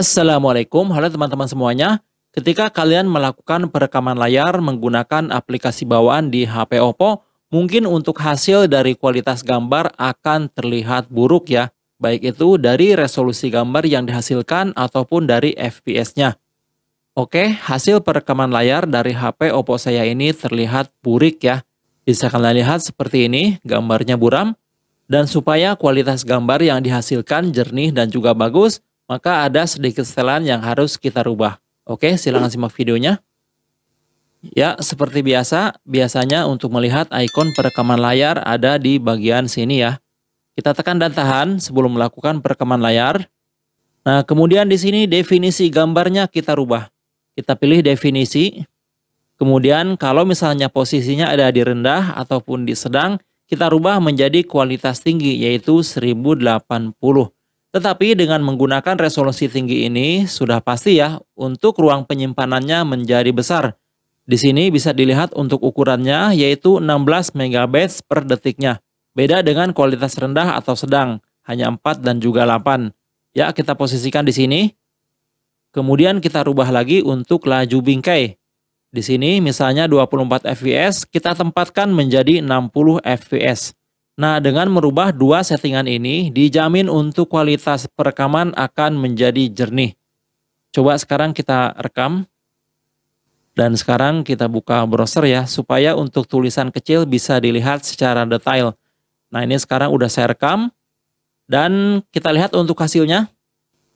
Assalamualaikum, halo teman-teman semuanya. Ketika kalian melakukan perekaman layar menggunakan aplikasi bawaan di HP Oppo, mungkin untuk hasil dari kualitas gambar akan terlihat buruk ya, baik itu dari resolusi gambar yang dihasilkan ataupun dari FPS-nya. Oke, hasil perekaman layar dari HP Oppo saya ini terlihat burik ya. Bisa kalian lihat seperti ini, gambarnya buram. Dan supaya kualitas gambar yang dihasilkan jernih dan juga bagus, maka ada sedikit setelan yang harus kita rubah. Oke, silahkan simak videonya. Ya, seperti biasa, biasanya untuk melihat ikon perekaman layar ada di bagian sini ya. Kita tekan dan tahan sebelum melakukan perekaman layar. Nah, kemudian di sini definisi gambarnya kita rubah. Kita pilih definisi. Kemudian kalau misalnya posisinya ada di rendah ataupun di sedang, kita rubah menjadi kualitas tinggi yaitu 1080. Tetapi dengan menggunakan resolusi tinggi ini sudah pasti ya untuk ruang penyimpanannya menjadi besar. Di sini bisa dilihat untuk ukurannya yaitu 16 MB per detiknya. Beda dengan kualitas rendah atau sedang, hanya 4 dan juga 8. Ya, kita posisikan di sini. Kemudian kita rubah lagi untuk laju bingkai. Di sini misalnya 24 fps, kita tempatkan menjadi 60 fps. Nah, dengan merubah dua settingan ini, dijamin untuk kualitas perekaman akan menjadi jernih. Coba sekarang kita rekam. Dan sekarang kita buka browser ya, supaya untuk tulisan kecil bisa dilihat secara detail. Nah, ini sekarang udah saya rekam. Dan kita lihat untuk hasilnya.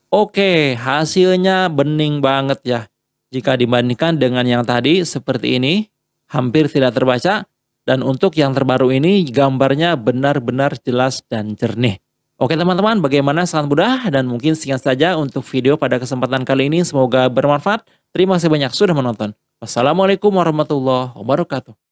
Oke, hasilnya bening banget ya. Jika dibandingkan dengan yang tadi, seperti ini, hampir tidak terbaca. Dan untuk yang terbaru ini gambarnya benar-benar jelas dan jernih. Oke teman-teman, bagaimana sangat mudah dan mungkin sekian saja untuk video pada kesempatan kali ini. Semoga bermanfaat. Terima kasih banyak sudah menonton. Wassalamualaikum warahmatullahi wabarakatuh.